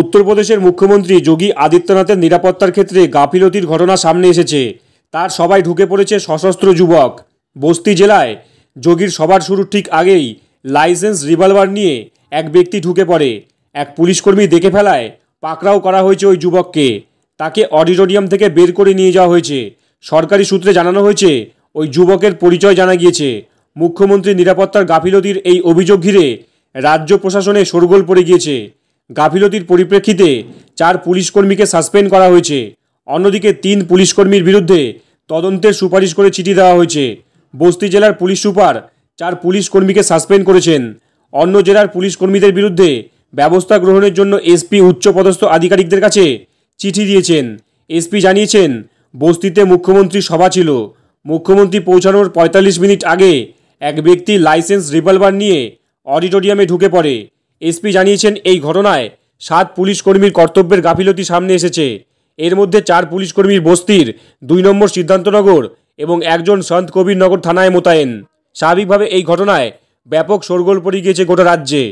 উত্তরপ্রদেশের মুখ্যমন্ত্রী যোগী আদিত্যনাথের নিরাপত্তার ক্ষেত্রে গাফিলতির ঘটনা সামনে এসেছে তার সবাই ঢুকে পড়েছে সশস্ত্র যুবক বস্তি জেলায় যোগীর সবার শুরুর ঠিক আগেই লাইসেন্স রিভলভার নিয়ে এক ব্যক্তি ঢুকে পড়ে এক পুলিশকর্মী দেখে ফেলায় পাকড়াও করা হয়েছে ওই যুবককে তাকে অডিটোরিয়াম থেকে বের করে নিয়ে যাওয়া হয়েছে সরকারি সূত্রে জানানো হয়েছে ওই যুবকের পরিচয় জানা গিয়েছে মুখ্যমন্ত্রী নিরাপত্তার গাফিলতির এই অভিযোগ ঘিরে রাজ্য প্রশাসনে শোরগোল পড়ে গিয়েছে গাফিলতির পরিপ্রেক্ষিতে চার পুলিশকর্মীকে সাসপেন্ড করা হয়েছে অন্যদিকে তিন পুলিশকর্মীর বিরুদ্ধে তদন্তের সুপারিশ করে চিঠি দেওয়া হয়েছে বস্তি জেলার পুলিশ সুপার চার পুলিশ কর্মীকে সাসপেন্ড করেছেন অন্য জেলার পুলিশ কর্মীদের বিরুদ্ধে ব্যবস্থা গ্রহণের জন্য এসপি উচ্চপদস্থ আধিকারিকদের কাছে চিঠি দিয়েছেন এসপি জানিয়েছেন বস্তিতে মুখ্যমন্ত্রী সভা ছিল মুখ্যমন্ত্রী পৌঁছানোর ৪৫ মিনিট আগে এক ব্যক্তি লাইসেন্স রিভলভার নিয়ে অডিটোরিয়ামে ঢুকে পড়ে এসপি জানিয়েছেন এই ঘটনায় সাত পুলিশ কর্মীর কর্তব্যের গাফিলতি সামনে এসেছে এর মধ্যে চার পুলিশ কর্মীর বস্তির দুই নম্বর সিদ্ধান্তনগর এবং একজন সন্ত নগর থানায় মোতায়েন স্বাভাবিকভাবে এই ঘটনায় ব্যাপক শোরগোল পড়ে গিয়েছে গোটা রাজ্যে